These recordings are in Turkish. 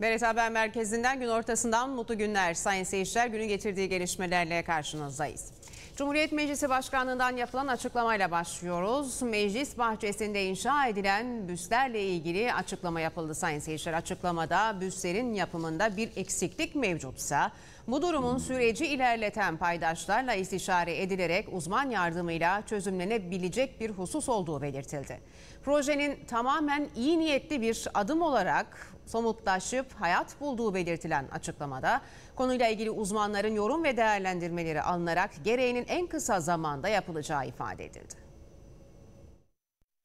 Beret Haber Merkezi'nden gün ortasından mutlu günler. Sayın seyirciler günü getirdiği gelişmelerle karşınızdayız. Cumhuriyet Meclisi Başkanlığı'ndan yapılan açıklamayla başlıyoruz. Meclis bahçesinde inşa edilen büstlerle ilgili açıklama yapıldı sayın seyirciler. Açıklamada büstlerin yapımında bir eksiklik mevcutsa bu durumun süreci ilerleten paydaşlarla istişare edilerek uzman yardımıyla çözümlenebilecek bir husus olduğu belirtildi. Projenin tamamen iyi niyetli bir adım olarak somutlaşıp hayat bulduğu belirtilen açıklamada konuyla ilgili uzmanların yorum ve değerlendirmeleri alınarak gereğinin en kısa zamanda yapılacağı ifade edildi.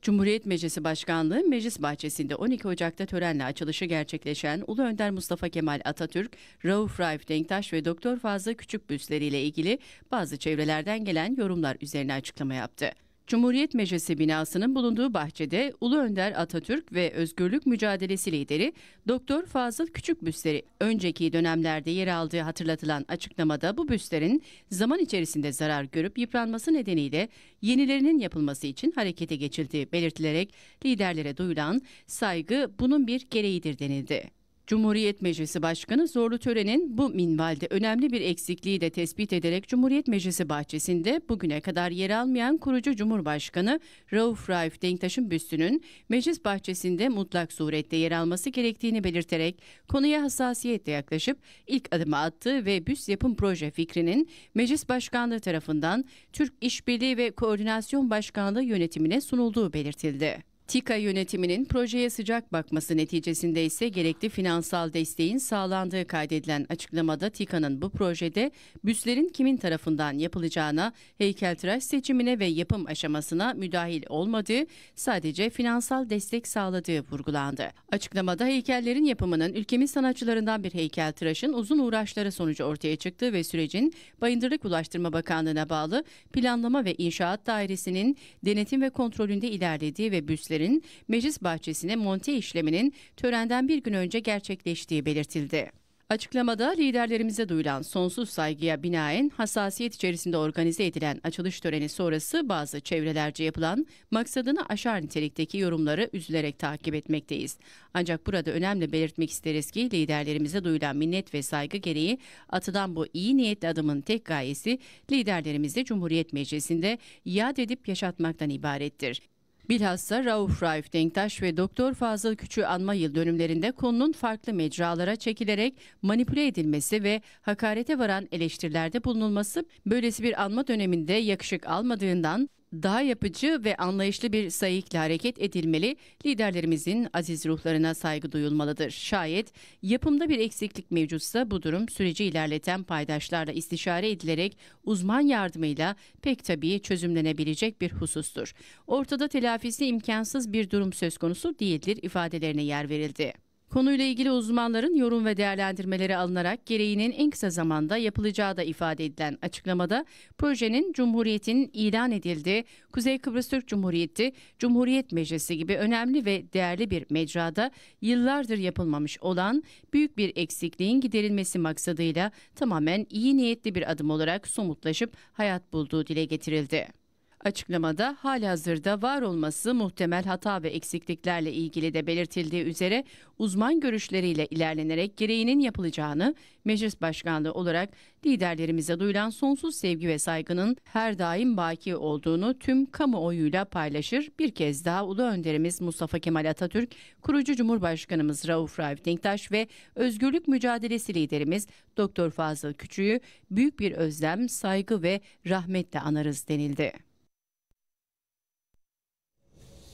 Cumhuriyet Meclisi Başkanlığı meclis bahçesinde 12 Ocak'ta törenle açılışı gerçekleşen Ulu Önder Mustafa Kemal Atatürk, Rauf Raif Denktaş ve Doktor Fazla küçük büstleriyle ilgili bazı çevrelerden gelen yorumlar üzerine açıklama yaptı. Cumhuriyet Meclisi binasının bulunduğu bahçede Ulu Önder Atatürk ve Özgürlük Mücadelesi lideri Doktor Fazıl Küçükbüstleri önceki dönemlerde yer aldığı hatırlatılan açıklamada bu büstlerin zaman içerisinde zarar görüp yıpranması nedeniyle yenilerinin yapılması için harekete geçildiği belirtilerek liderlere duyulan saygı bunun bir gereğidir denildi. Cumhuriyet Meclisi Başkanı zorlu törenin bu minvalde önemli bir eksikliği de tespit ederek Cumhuriyet Meclisi bahçesinde bugüne kadar yer almayan kurucu Cumhurbaşkanı Rauf Raif Denktaş'ın büstünün meclis bahçesinde mutlak surette yer alması gerektiğini belirterek konuya hassasiyetle yaklaşıp ilk adımı attı ve büst yapım proje fikrinin meclis başkanlığı tarafından Türk İşbirliği ve Koordinasyon Başkanlığı yönetimine sunulduğu belirtildi. TİKA yönetiminin projeye sıcak bakması neticesinde ise gerekli finansal desteğin sağlandığı kaydedilen açıklamada TİKA'nın bu projede büslerin kimin tarafından yapılacağına, heykeltıraş seçimine ve yapım aşamasına müdahil olmadığı, sadece finansal destek sağladığı vurgulandı. Açıklamada heykellerin yapımının ülkemiz sanatçılarından bir heykeltıraşın uzun uğraşları sonucu ortaya çıktığı ve sürecin Bayındırlık Ulaştırma Bakanlığı'na bağlı Planlama ve İnşaat Dairesi'nin denetim ve kontrolünde ilerlediği ve büslerin Gülen'in meclis bahçesine monte işleminin törenden bir gün önce gerçekleştiği belirtildi. Açıklamada liderlerimize duyulan sonsuz saygıya binaen hassasiyet içerisinde organize edilen açılış töreni sonrası bazı çevrelerce yapılan maksadını aşar nitelikteki yorumları üzülerek takip etmekteyiz. Ancak burada önemli belirtmek isteriz ki liderlerimize duyulan minnet ve saygı gereği atılan bu iyi niyetli adımın tek gayesi liderlerimizi Cumhuriyet Meclisi'nde yad edip yaşatmaktan ibarettir. Bilhassa Rauf Raif Denktaş ve Doktor Fazıl Küçü anma yıl dönümlerinde konunun farklı mecralara çekilerek manipüle edilmesi ve hakarete varan eleştirilerde bulunulması böylesi bir anma döneminde yakışık almadığından daha yapıcı ve anlayışlı bir sayıkla hareket edilmeli, liderlerimizin aziz ruhlarına saygı duyulmalıdır. Şayet yapımda bir eksiklik mevcutsa bu durum süreci ilerleten paydaşlarla istişare edilerek uzman yardımıyla pek tabii çözümlenebilecek bir husustur. Ortada telafisi imkansız bir durum söz konusu değildir ifadelerine yer verildi. Konuyla ilgili uzmanların yorum ve değerlendirmeleri alınarak gereğinin en kısa zamanda yapılacağı da ifade edilen açıklamada projenin Cumhuriyet'in ilan edildiği Kuzey Kıbrıs Türk Cumhuriyeti Cumhuriyet Meclisi gibi önemli ve değerli bir mecrada yıllardır yapılmamış olan büyük bir eksikliğin giderilmesi maksadıyla tamamen iyi niyetli bir adım olarak somutlaşıp hayat bulduğu dile getirildi. Açıklamada halihazırda var olması muhtemel hata ve eksikliklerle ilgili de belirtildiği üzere uzman görüşleriyle ilerlenerek gereğinin yapılacağını meclis başkanlığı olarak liderlerimize duyulan sonsuz sevgi ve saygının her daim baki olduğunu tüm kamuoyuyla paylaşır. Bir kez daha Ulu Önderimiz Mustafa Kemal Atatürk, kurucu Cumhurbaşkanımız Rauf Raif Denktaş ve özgürlük mücadelesi liderimiz Doktor Fazıl Küçüğü büyük bir özlem, saygı ve rahmetle anarız denildi.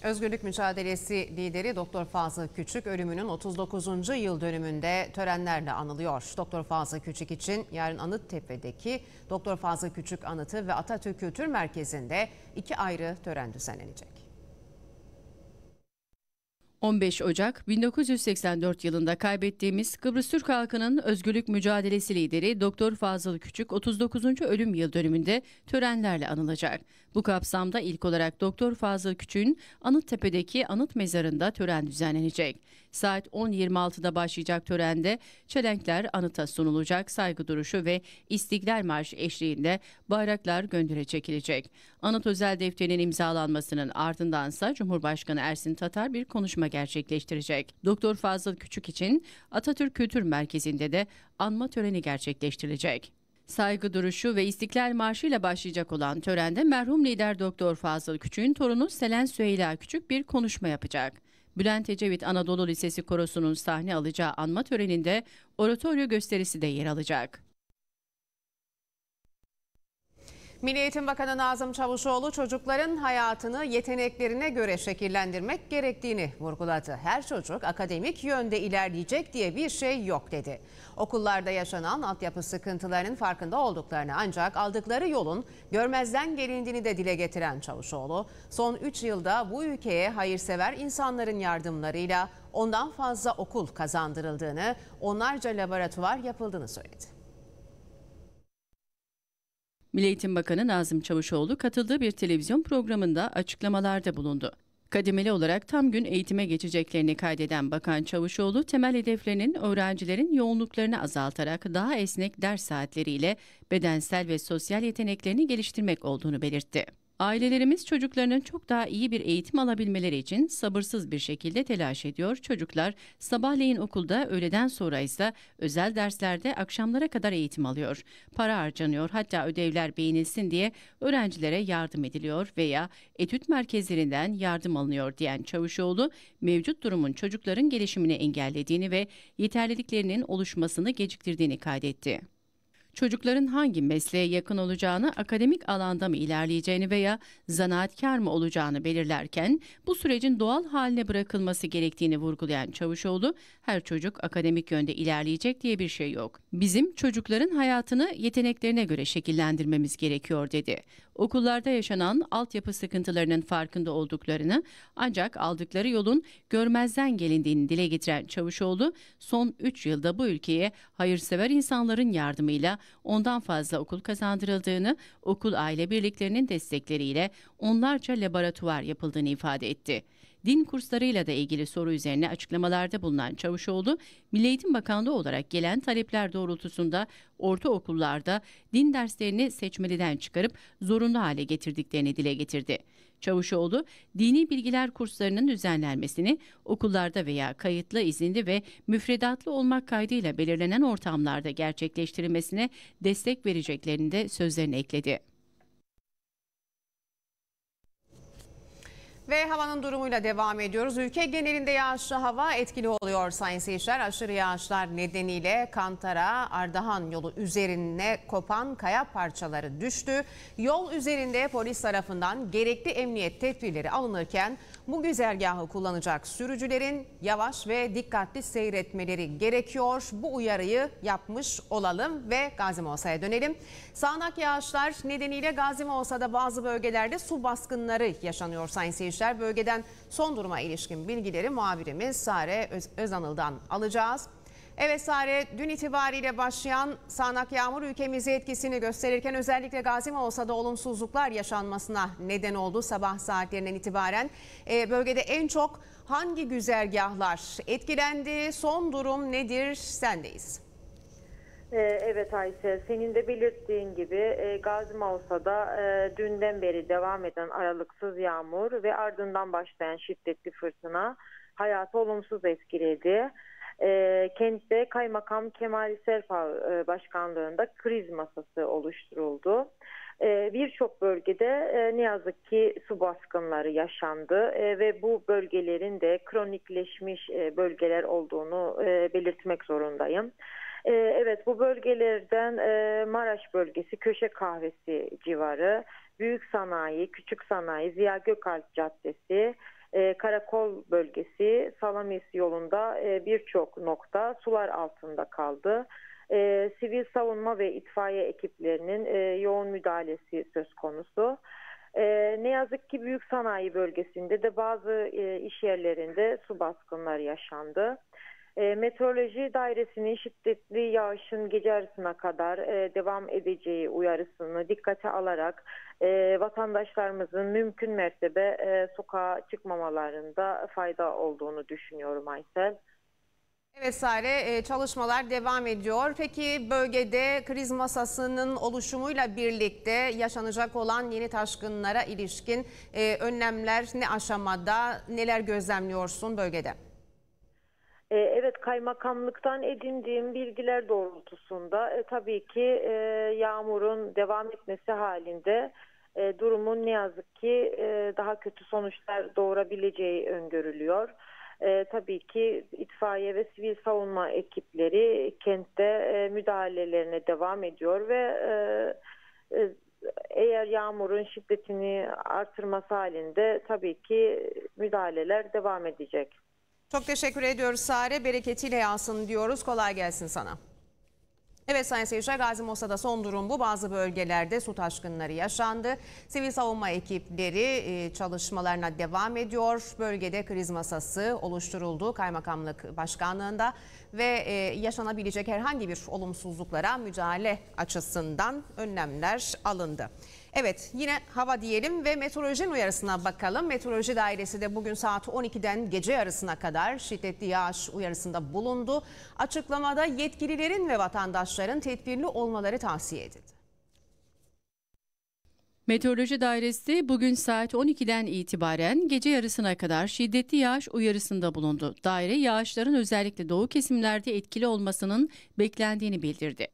Özgürlük Mücadelesi lideri Doktor Fazıl Küçük ölümünün 39. yıl dönümünde törenlerle anılıyor. Doktor Fazıl Küçük için yarın Anıt Anıttepe'deki Doktor Fazıl Küçük Anıtı ve Atatürk Kültür Merkezi'nde iki ayrı tören düzenlenecek. 15 Ocak 1984 yılında kaybettiğimiz Kıbrıs Türk halkının özgürlük mücadelesi lideri Doktor Fazıl Küçük 39. ölüm yıl dönümünde törenlerle anılacak. Bu kapsamda ilk olarak Doktor Fazıl Küçük'ün Anıttepe'deki anıt mezarında tören düzenlenecek. Saat 10.26'da başlayacak törende çelenkler anıta sunulacak saygı duruşu ve İstiklal Marşı eşliğinde bayraklar göndere çekilecek. Anıt özel defterinin imzalanmasının ardındansa Cumhurbaşkanı Ersin Tatar bir konuşma gerçekleştirecek. Doktor Fazıl Küçük için Atatürk Kültür Merkezi'nde de anma töreni gerçekleştirilecek. Saygı duruşu ve İstiklal Marşı ile başlayacak olan törende merhum lider Doktor Fazıl Küçük'ün torunu Selen Süheyla Küçük bir konuşma yapacak. Bülent Ecevit Anadolu Lisesi Korosu'nun sahne alacağı anma töreninde oratoryo gösterisi de yer alacak. Milli Eğitim Bakanı Nazım Çavuşoğlu çocukların hayatını yeteneklerine göre şekillendirmek gerektiğini vurguladı. Her çocuk akademik yönde ilerleyecek diye bir şey yok dedi. Okullarda yaşanan altyapı sıkıntılarının farkında olduklarını ancak aldıkları yolun görmezden gelindiğini de dile getiren Çavuşoğlu, son 3 yılda bu ülkeye hayırsever insanların yardımlarıyla ondan fazla okul kazandırıldığını, onlarca laboratuvar yapıldığını söyledi. Milli Eğitim Bakanı Nazım Çavuşoğlu katıldığı bir televizyon programında açıklamalarda bulundu. Kademeli olarak tam gün eğitime geçeceklerini kaydeden Bakan Çavuşoğlu, temel hedeflerinin öğrencilerin yoğunluklarını azaltarak daha esnek ders saatleriyle bedensel ve sosyal yeteneklerini geliştirmek olduğunu belirtti. Ailelerimiz çocuklarının çok daha iyi bir eğitim alabilmeleri için sabırsız bir şekilde telaş ediyor. Çocuklar sabahleyin okulda, öğleden sonra ise özel derslerde akşamlara kadar eğitim alıyor. Para harcanıyor, hatta ödevler beğenilsin diye öğrencilere yardım ediliyor veya etüt merkezlerinden yardım alınıyor diyen Çavuşoğlu, mevcut durumun çocukların gelişimini engellediğini ve yeterliliklerinin oluşmasını geciktirdiğini kaydetti çocukların hangi mesleğe yakın olacağını, akademik alanda mı ilerleyeceğini veya zanaatkar mı olacağını belirlerken bu sürecin doğal haline bırakılması gerektiğini vurgulayan Çavuşoğlu, her çocuk akademik yönde ilerleyecek diye bir şey yok. Bizim çocukların hayatını yeteneklerine göre şekillendirmemiz gerekiyor dedi. Okullarda yaşanan altyapı sıkıntılarının farkında olduklarını ancak aldıkları yolun görmezden gelindiğini dile getiren Çavuşoğlu, son 3 yılda bu ülkeye hayırsever insanların yardımıyla ondan fazla okul kazandırıldığını, okul aile birliklerinin destekleriyle onlarca laboratuvar yapıldığını ifade etti. Din kurslarıyla da ilgili soru üzerine açıklamalarda bulunan Çavuşoğlu, Milli Eğitim Bakanlığı olarak gelen talepler doğrultusunda ortaokullarda din derslerini seçmeliden çıkarıp zorunlu hale getirdiklerini dile getirdi. Çavuşoğlu, dini bilgiler kurslarının düzenlenmesini okullarda veya kayıtlı izinli ve müfredatlı olmak kaydıyla belirlenen ortamlarda gerçekleştirilmesine destek vereceklerini de sözlerine ekledi. Ve havanın durumuyla devam ediyoruz. Ülke genelinde yağışlı hava etkili oluyor sayın seyirciler. Aşırı yağışlar nedeniyle Kantara-Ardahan yolu üzerine kopan kaya parçaları düştü. Yol üzerinde polis tarafından gerekli emniyet tedbirleri alınırken bu güzergahı kullanacak sürücülerin yavaş ve dikkatli seyretmeleri gerekiyor. Bu uyarıyı yapmış olalım ve Gazi Mosa'ya dönelim. Sağnak yağışlar nedeniyle Gazi Mosa'da bazı bölgelerde su baskınları yaşanıyor sayın seyirciler. Bölgeden son duruma ilişkin bilgileri muhabirimiz Sare Öz Özanıl'dan alacağız. Evet Sare, dün itibariyle başlayan sağanak yağmur ülkemize etkisini gösterirken özellikle Gazi olsa olumsuzluklar yaşanmasına neden oldu sabah saatlerinden itibaren. E, bölgede en çok hangi güzergahlar etkilendi, son durum nedir sendeyiz. Ee, evet Ayşe, senin de belirttiğin gibi e, Gazi Mausa'da e, dünden beri devam eden aralıksız yağmur ve ardından başlayan şiddetli fırtına hayatı olumsuz etkiledi. E, ee, kentte Kaymakam Kemal Serfav e, başkanlığında kriz masası oluşturuldu. E, Birçok bölgede e, ne yazık ki su baskınları yaşandı e, ve bu bölgelerin de kronikleşmiş e, bölgeler olduğunu e, belirtmek zorundayım. evet bu bölgelerden e, Maraş bölgesi Köşe Kahvesi civarı, Büyük Sanayi, Küçük Sanayi, Ziya Gökalp Caddesi, ee, karakol bölgesi Salamis yolunda e, birçok nokta sular altında kaldı. Ee, sivil savunma ve itfaiye ekiplerinin e, yoğun müdahalesi söz konusu. Ee, ne yazık ki büyük sanayi bölgesinde de bazı e, iş yerlerinde su baskınları yaşandı. E, meteoroloji dairesinin şiddetli yağışın gece arasına kadar e, devam edeceği uyarısını dikkate alarak e, vatandaşlarımızın mümkün mertebe e, sokağa çıkmamalarında fayda olduğunu düşünüyorum Aysel. Evet Sare e, çalışmalar devam ediyor. Peki bölgede kriz masasının oluşumuyla birlikte yaşanacak olan yeni taşkınlara ilişkin e, önlemler ne aşamada neler gözlemliyorsun bölgede? E, evet kaymakamlıktan edindiğim bilgiler doğrultusunda tabii ki yağmurun devam etmesi halinde e, durumun ne yazık ki e, daha kötü sonuçlar doğurabileceği öngörülüyor. E, tabii ki itfaiye ve sivil savunma ekipleri kentte e, müdahalelerine devam ediyor ve e, e eğer yağmurun şiddetini artırması halinde tabii ki müdahaleler devam edecek. Çok teşekkür ediyoruz Sare. Bereketiyle yansın diyoruz. Kolay gelsin sana. Evet Sayın Seyirciler Gazi Mosa'da son durum bu. Bazı bölgelerde su taşkınları yaşandı. Sivil savunma ekipleri e, çalışmalarına devam ediyor. Bölgede kriz masası oluşturuldu kaymakamlık başkanlığında ve e, yaşanabilecek herhangi bir olumsuzluklara müdahale açısından önlemler alındı. Evet yine hava diyelim ve meteorolojinin uyarısına bakalım. Meteoroloji dairesi de bugün saat 12'den gece yarısına kadar şiddetli yağış uyarısında bulundu. Açıklamada yetkililerin ve vatandaşların tedbirli olmaları tavsiye edildi. Meteoroloji Dairesi bugün saat 12'den itibaren gece yarısına kadar şiddetli yağış uyarısında bulundu. Daire yağışların özellikle doğu kesimlerde etkili olmasının beklendiğini bildirdi.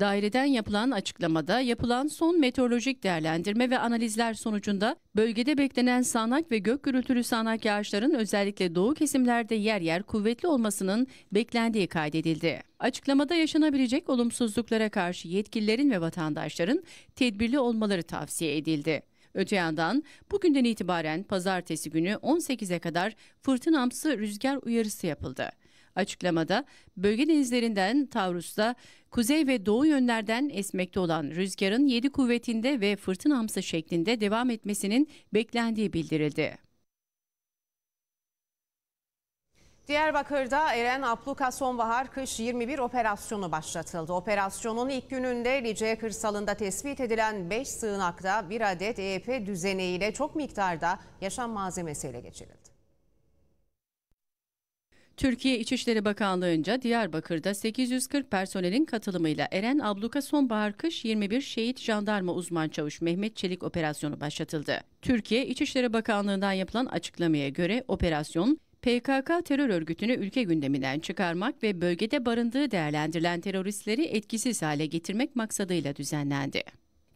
Daireden yapılan açıklamada yapılan son meteorolojik değerlendirme ve analizler sonucunda bölgede beklenen sağanak ve gök gürültülü sağanak yağışların özellikle doğu kesimlerde yer yer kuvvetli olmasının beklendiği kaydedildi. Açıklamada yaşanabilecek olumsuzluklara karşı yetkililerin ve vatandaşların tedbirli olmaları tavsiye edildi. Öte yandan bugünden itibaren pazartesi günü 18'e kadar fırtınamsı rüzgar uyarısı yapıldı. Açıklamada bölge denizlerinden Tavrus'ta kuzey ve doğu yönlerden esmekte olan rüzgarın 7 kuvvetinde ve fırtınamsı şeklinde devam etmesinin beklendiği bildirildi. Diyarbakır'da Eren Apluka Sonbahar Kış 21 operasyonu başlatıldı. Operasyonun ilk gününde Lice kırsalında tespit edilen 5 sığınakta bir adet EYP düzeniyle çok miktarda yaşam malzemesiyle ele geçirildi. Türkiye İçişleri Bakanlığı'nca Diyarbakır'da 840 personelin katılımıyla Eren Abluka Sonbahar Kış 21 Şehit Jandarma Uzman Çavuş Mehmet Çelik operasyonu başlatıldı. Türkiye İçişleri Bakanlığı'ndan yapılan açıklamaya göre operasyon PKK terör örgütünü ülke gündeminden çıkarmak ve bölgede barındığı değerlendirilen teröristleri etkisiz hale getirmek maksadıyla düzenlendi.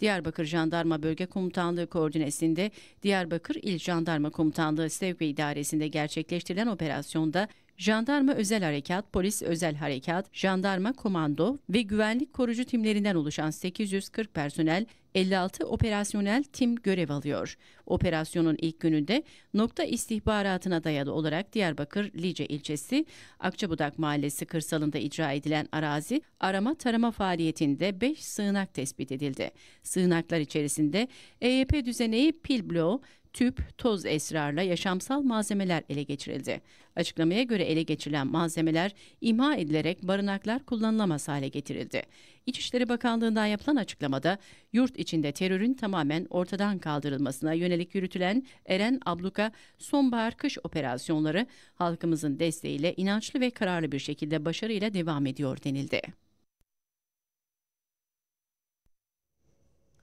Diyarbakır Jandarma Bölge Komutanlığı koordinesinde Diyarbakır İl Jandarma Komutanlığı Sevk ve İdaresi'nde gerçekleştirilen operasyonda Jandarma Özel Harekat, Polis Özel Harekat, Jandarma Komando ve Güvenlik Korucu Timlerinden oluşan 840 personel 56 operasyonel tim görev alıyor. Operasyonun ilk gününde nokta istihbaratına dayalı olarak Diyarbakır Lice ilçesi Akçabudak Mahallesi kırsalında icra edilen arazi arama tarama faaliyetinde 5 sığınak tespit edildi. Sığınaklar içerisinde EYP düzeneği Pilblo, tüp, toz esrarla yaşamsal malzemeler ele geçirildi. Açıklamaya göre ele geçirilen malzemeler imha edilerek barınaklar kullanılamaz hale getirildi. İçişleri Bakanlığı'ndan yapılan açıklamada yurt içinde terörün tamamen ortadan kaldırılmasına yönelik yürütülen Eren Abluka sonbahar-kış operasyonları halkımızın desteğiyle inançlı ve kararlı bir şekilde başarıyla devam ediyor denildi.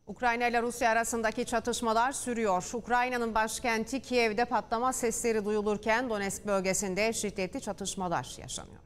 Ukrayna ile Rusya arasındaki çatışmalar sürüyor. Ukrayna'nın başkenti Kiev'de patlama sesleri duyulurken Donetsk bölgesinde şiddetli çatışmalar yaşanıyor.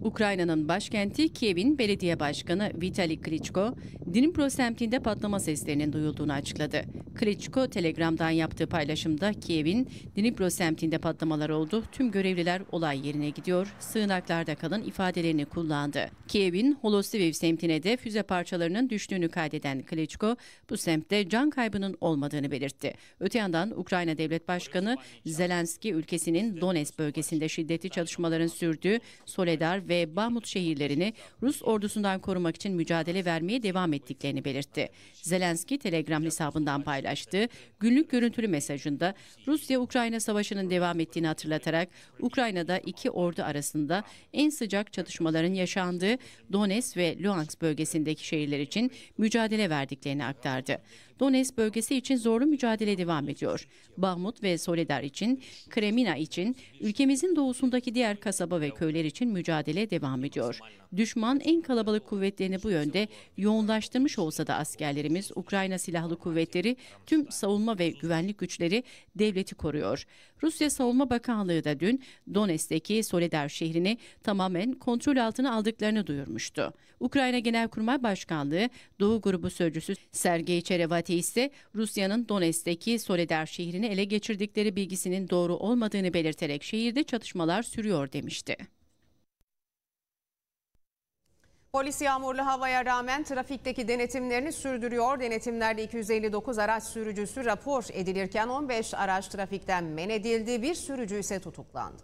Ukrayna'nın başkenti Kiev'in belediye başkanı Vitali Klitschko, Dnipro semtinde patlama seslerinin duyulduğunu açıkladı. Klitschko Telegram'dan yaptığı paylaşımda Kiev'in Dnipro semtinde patlamalar oldu. Tüm görevliler olay yerine gidiyor. Sığınaklarda kalın ifadelerini kullandı. Kiev'in Holoseviv semtine de füze parçalarının düştüğünü kaydeden Klitschko bu semtte can kaybının olmadığını belirtti. Öte yandan Ukrayna Devlet Başkanı Zelenski ülkesinin Donetsk bölgesinde şiddetli çalışmaların sürdüğü Soledar ve Bahmut şehirlerini Rus ordusundan korumak için mücadele vermeye devam ettiklerini belirtti. Zelenski Telegram hesabından paylaştı paylaştığı günlük görüntülü mesajında Rusya-Ukrayna savaşının devam ettiğini hatırlatarak Ukrayna'da iki ordu arasında en sıcak çatışmaların yaşandığı Donetsk ve Luhansk bölgesindeki şehirler için mücadele verdiklerini aktardı. Donetsk bölgesi için zorlu mücadele devam ediyor. Bahmut ve Soledar için, Kremina için, ülkemizin doğusundaki diğer kasaba ve köyler için mücadele devam ediyor. Düşman en kalabalık kuvvetlerini bu yönde yoğunlaştırmış olsa da askerlerimiz, Ukrayna Silahlı Kuvvetleri, tüm savunma ve güvenlik güçleri devleti koruyor. Rusya Savunma Bakanlığı da dün Donetsk'teki Soledar şehrini tamamen kontrol altına aldıklarını duyurmuştu. Ukrayna Genelkurmay Başkanlığı Doğu Grubu Sözcüsü Sergey Çerevati ise Rusya'nın Donetsk'teki Soledar şehrini ele geçirdikleri bilgisinin doğru olmadığını belirterek şehirde çatışmalar sürüyor demişti. Polis yağmurlu havaya rağmen trafikteki denetimlerini sürdürüyor. Denetimlerde 259 araç sürücüsü rapor edilirken 15 araç trafikten men edildi. Bir sürücü ise tutuklandı.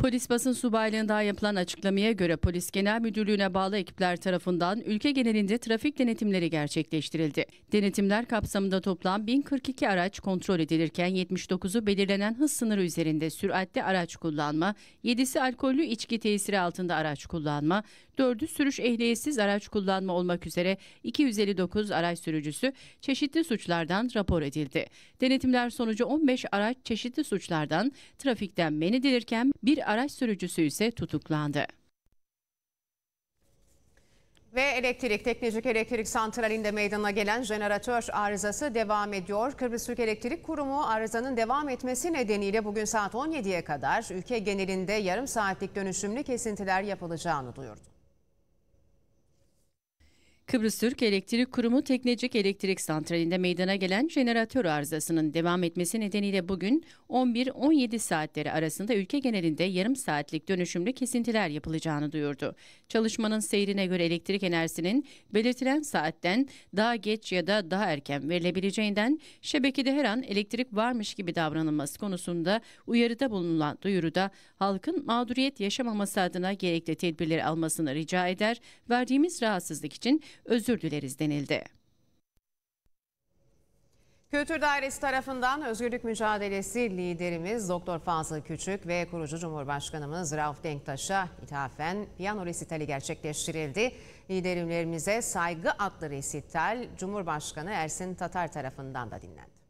Polis basın subaylığından yapılan açıklamaya göre polis genel müdürlüğüne bağlı ekipler tarafından ülke genelinde trafik denetimleri gerçekleştirildi. Denetimler kapsamında toplam 1042 araç kontrol edilirken 79'u belirlenen hız sınırı üzerinde süratli araç kullanma, 7'si alkollü içki tesiri altında araç kullanma, 4'ü sürüş ehliyetsiz araç kullanma olmak üzere 259 araç sürücüsü çeşitli suçlardan rapor edildi. Denetimler sonucu 15 araç çeşitli suçlardan trafikten men edilirken bir araç sürücüsü ise tutuklandı. Ve elektrik, Teknecik Elektrik Santrali'nde meydana gelen jeneratör arızası devam ediyor. Kıbrıs Türk Elektrik Kurumu arızanın devam etmesi nedeniyle bugün saat 17'ye kadar ülke genelinde yarım saatlik dönüşümlü kesintiler yapılacağını duyurdu. Kıbrıs Türk Elektrik Kurumu Teknecik Elektrik Santrali'nde meydana gelen jeneratör arızasının devam etmesi nedeniyle bugün 11-17 saatleri arasında ülke genelinde yarım saatlik dönüşümlü kesintiler yapılacağını duyurdu. Çalışmanın seyrine göre elektrik enerjisinin belirtilen saatten daha geç ya da daha erken verilebileceğinden şebekede her an elektrik varmış gibi davranılması konusunda uyarıda bulunan duyuruda halkın mağduriyet yaşamaması adına gerekli tedbirleri almasını rica eder, verdiğimiz rahatsızlık için özür dileriz denildi. Kültür Dairesi tarafından özgürlük mücadelesi liderimiz Doktor Fazıl Küçük ve kurucu Cumhurbaşkanımız Rauf Denktaş'a ithafen piyano resitali gerçekleştirildi. Liderimlerimize saygı adlı resital Cumhurbaşkanı Ersin Tatar tarafından da dinlendi.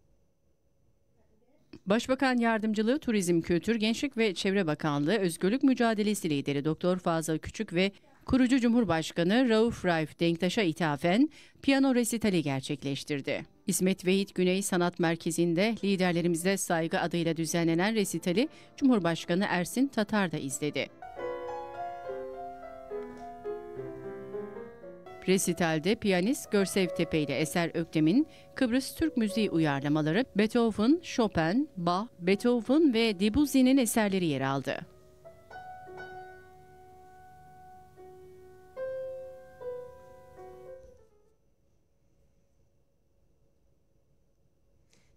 Başbakan Yardımcılığı Turizm Kültür Gençlik ve Çevre Bakanlığı Özgürlük Mücadelesi Lideri Doktor Fazıl Küçük ve kurucu Cumhurbaşkanı Rauf Raif Denktaş'a ithafen piyano resitali gerçekleştirdi. İsmet Vehit Güney Sanat Merkezi'nde liderlerimize saygı adıyla düzenlenen resitali Cumhurbaşkanı Ersin Tatar da izledi. Resitalde piyanist Görsev Tepe ile Eser Öktem'in Kıbrıs Türk müziği uyarlamaları Beethoven, Chopin, Bach, Beethoven ve Debussy'nin eserleri yer aldı.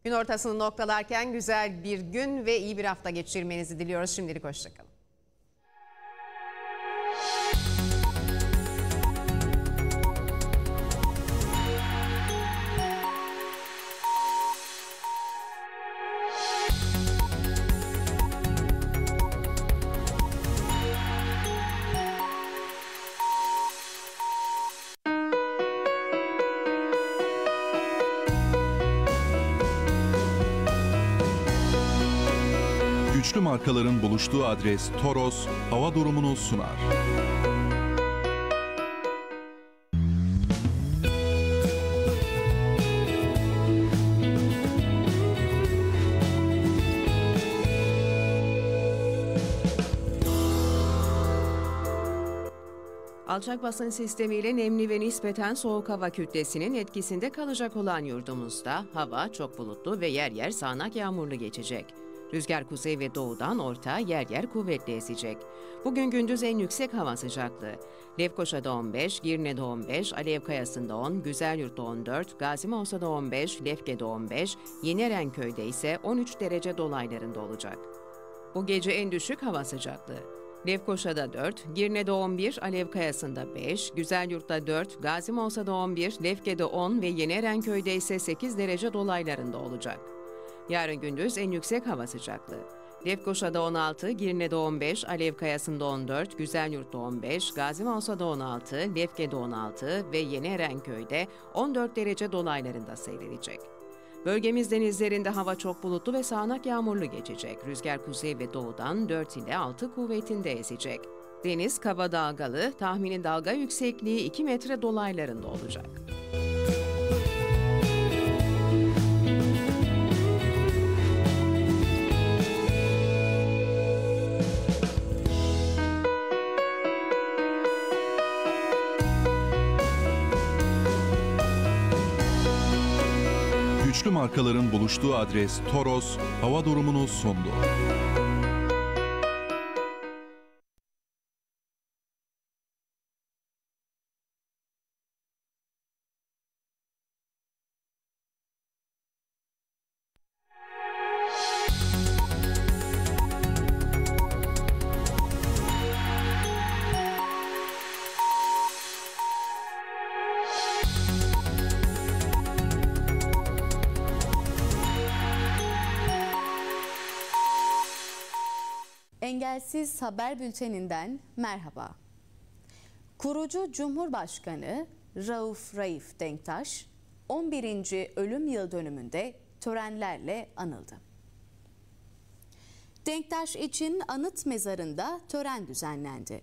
Gün ortasını noktalarken güzel bir gün ve iyi bir hafta geçirmenizi diliyoruz. Şimdilik hoşçakalın. markaların buluştuğu adres Toros hava durumunu sunar. Alçak basın sistemiyle nemli ve nispeten soğuk hava kütlesinin etkisinde kalacak olan yurdumuzda hava çok bulutlu ve yer yer sağanak yağmurlu geçecek. Rüzgar kuzey ve doğudan orta yer yer kuvvetli esecek. Bugün gündüz en yüksek hava sıcaklığı. Lefkoşa'da 15, Girne'de 15, Alev Kayası'nda 10, Güzelyurt'ta 14, Gazi Mosa'da 15, Lefke'de 15, Yeni ise 13 derece dolaylarında olacak. Bu gece en düşük hava sıcaklığı. Lefkoşa'da 4, Girne'de 11, Alev Kayası'nda 5, Güzelyurt'ta 4, Gazi Mosa'da 11, Lefke'de 10 ve Yeni ise 8 derece dolaylarında olacak. Yarın gündüz en yüksek hava sıcaklığı. Lefkoşa'da 16, Girne'de 15, Alev Kayası'nda 14, Güzelyurt'ta 15, Gazi Mansa'da 16, Lefke'de 16 ve Yeni Erenköy'de 14 derece dolaylarında seyredecek. Bölgemiz denizlerinde hava çok bulutlu ve sağanak yağmurlu geçecek. Rüzgar kuzey ve doğudan 4 ile 6 kuvvetinde esecek. Deniz kaba dalgalı, tahmini dalga yüksekliği 2 metre dolaylarında olacak. markaların buluştuğu adres Toros hava durumunu sundu. Engelsiz Haber Bülteninden merhaba. Kurucu Cumhurbaşkanı Rauf Raif Denktaş 11. ölüm yıl dönümünde törenlerle anıldı. Denktaş için anıt mezarında tören düzenlendi.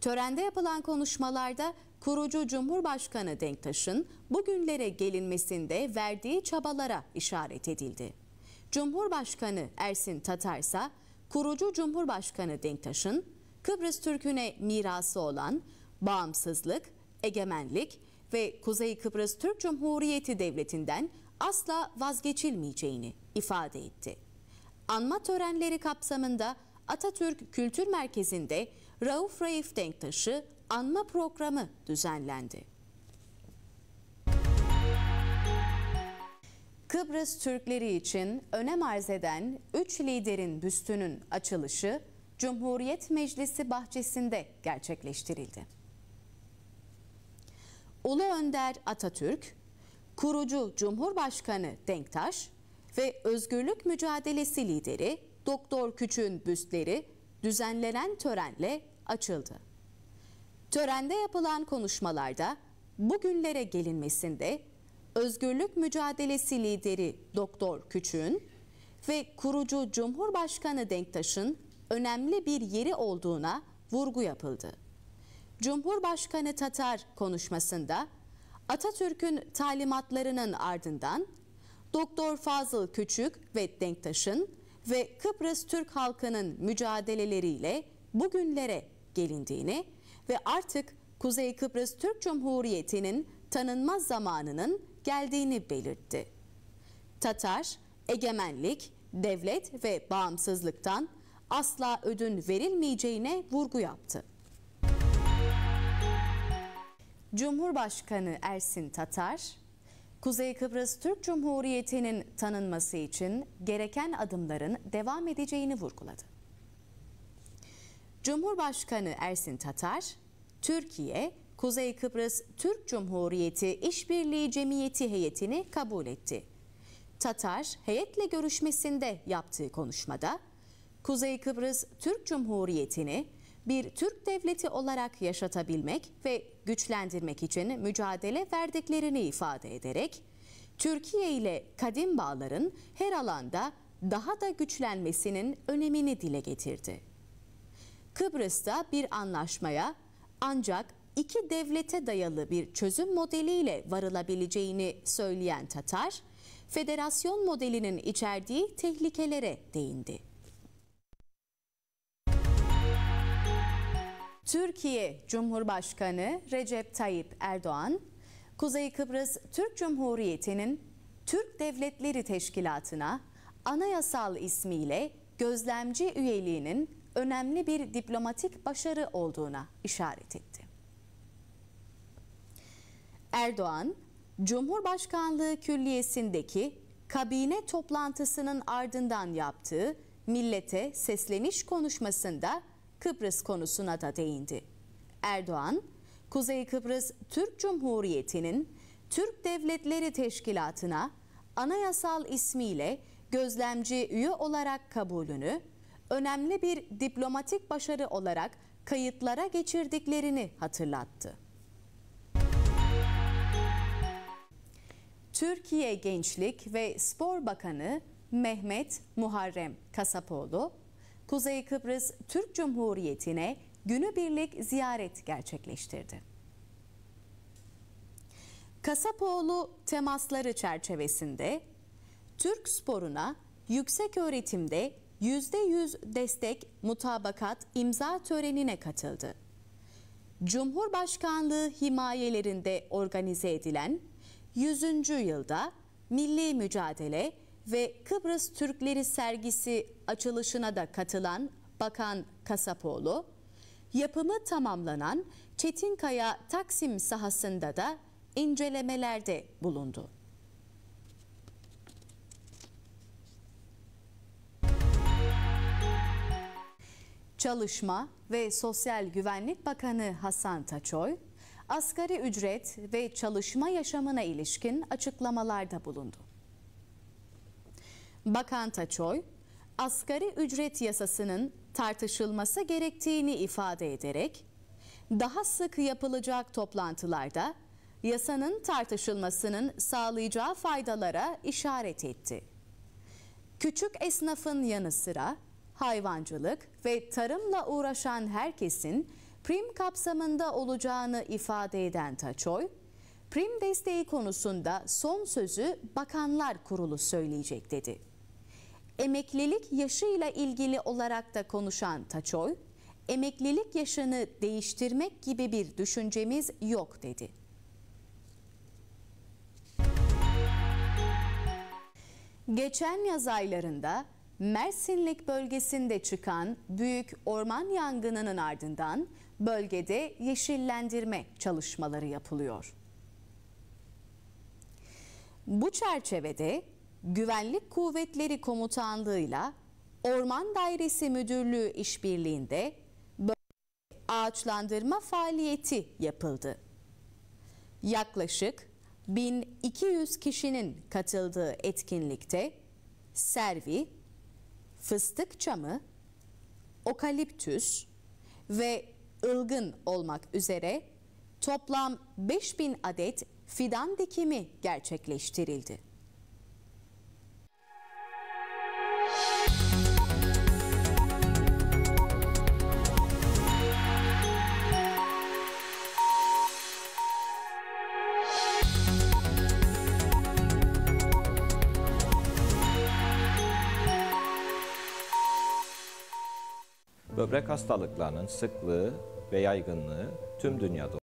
Törende yapılan konuşmalarda kurucu Cumhurbaşkanı Denktaş'ın bugünlere gelinmesinde verdiği çabalara işaret edildi. Cumhurbaşkanı Ersin Tatarsa kurucu Cumhurbaşkanı Denktaş'ın Kıbrıs Türk'üne mirası olan bağımsızlık, egemenlik ve Kuzey Kıbrıs Türk Cumhuriyeti Devleti'nden asla vazgeçilmeyeceğini ifade etti. Anma törenleri kapsamında Atatürk Kültür Merkezi'nde Rauf Raif Denktaş'ı anma programı düzenlendi. Kıbrıs Türkleri için önem arz eden 3 liderin büstünün açılışı Cumhuriyet Meclisi bahçesinde gerçekleştirildi. Ulu Önder Atatürk, kurucu Cumhurbaşkanı Denktaş ve özgürlük mücadelesi lideri Doktor Küçük'ün büstleri düzenlenen törenle açıldı. Törende yapılan konuşmalarda bugünlere gelinmesinde özgürlük mücadelesi lideri Doktor Küçük'ün ve kurucu Cumhurbaşkanı Denktaş'ın önemli bir yeri olduğuna vurgu yapıldı. Cumhurbaşkanı Tatar konuşmasında Atatürk'ün talimatlarının ardından Doktor Fazıl Küçük ve Denktaş'ın ve Kıbrıs Türk halkının mücadeleleriyle bugünlere gelindiğini ve artık Kuzey Kıbrıs Türk Cumhuriyeti'nin tanınmaz zamanının geldiğini belirtti. Tatar, egemenlik, devlet ve bağımsızlıktan asla ödün verilmeyeceğine vurgu yaptı. Cumhurbaşkanı Ersin Tatar, Kuzey Kıbrıs Türk Cumhuriyeti'nin tanınması için gereken adımların devam edeceğini vurguladı. Cumhurbaşkanı Ersin Tatar, Türkiye Kuzey Kıbrıs Türk Cumhuriyeti İşbirliği Cemiyeti heyetini kabul etti. Tatar heyetle görüşmesinde yaptığı konuşmada Kuzey Kıbrıs Türk Cumhuriyeti'ni bir Türk devleti olarak yaşatabilmek ve güçlendirmek için mücadele verdiklerini ifade ederek Türkiye ile kadim bağların her alanda daha da güçlenmesinin önemini dile getirdi. Kıbrıs'ta bir anlaşmaya ancak iki devlete dayalı bir çözüm modeliyle varılabileceğini söyleyen Tatar, federasyon modelinin içerdiği tehlikelere değindi. Türkiye Cumhurbaşkanı Recep Tayyip Erdoğan, Kuzey Kıbrıs Türk Cumhuriyeti'nin Türk Devletleri Teşkilatı'na anayasal ismiyle gözlemci üyeliğinin önemli bir diplomatik başarı olduğuna işaret etti. Erdoğan, Cumhurbaşkanlığı Külliyesi'ndeki kabine toplantısının ardından yaptığı millete sesleniş konuşmasında Kıbrıs konusuna da değindi. Erdoğan, Kuzey Kıbrıs Türk Cumhuriyeti'nin Türk Devletleri Teşkilatı'na anayasal ismiyle gözlemci üye olarak kabulünü, önemli bir diplomatik başarı olarak kayıtlara geçirdiklerini hatırlattı. Türkiye Gençlik ve Spor Bakanı Mehmet Muharrem Kasapoğlu, Kuzey Kıbrıs Türk Cumhuriyeti'ne günübirlik ziyaret gerçekleştirdi. Kasapoğlu temasları çerçevesinde Türk sporuna yüksek öğretimde %100 destek mutabakat imza törenine katıldı. Cumhurbaşkanlığı himayelerinde organize edilen 100. yılda milli mücadele ve Kıbrıs Türkleri sergisi açılışına da katılan Bakan Kasapoğlu, yapımı tamamlanan Çetinkaya Taksim sahasında da incelemelerde bulundu. Çalışma ve Sosyal Güvenlik Bakanı Hasan Taçoy, asgari ücret ve çalışma yaşamına ilişkin açıklamalarda bulundu. Bakan Taçoy, asgari ücret yasasının tartışılması gerektiğini ifade ederek, daha sık yapılacak toplantılarda yasanın tartışılmasının sağlayacağı faydalara işaret etti. Küçük esnafın yanı sıra hayvancılık ve tarımla uğraşan herkesin prim kapsamında olacağını ifade eden Taçoy, prim desteği konusunda son sözü Bakanlar Kurulu söyleyecek dedi. Emeklilik yaşıyla ilgili olarak da konuşan Taçoy, emeklilik yaşını değiştirmek gibi bir düşüncemiz yok dedi. Geçen yaz aylarında Mersinlik bölgesinde çıkan büyük orman yangınının ardından bölgede yeşillendirme çalışmaları yapılıyor. Bu çerçevede Güvenlik Kuvvetleri Komutanlığı'yla Orman Dairesi Müdürlüğü işbirliğinde ağaçlandırma faaliyeti yapıldı. Yaklaşık 1200 kişinin katıldığı etkinlikte servi, fıstık çamı, okaliptüs ve ılgın olmak üzere toplam 5000 adet fidan dikimi gerçekleştirildi. Böbrek hastalıklarının sıklığı veya yaygınlığı tüm dünyada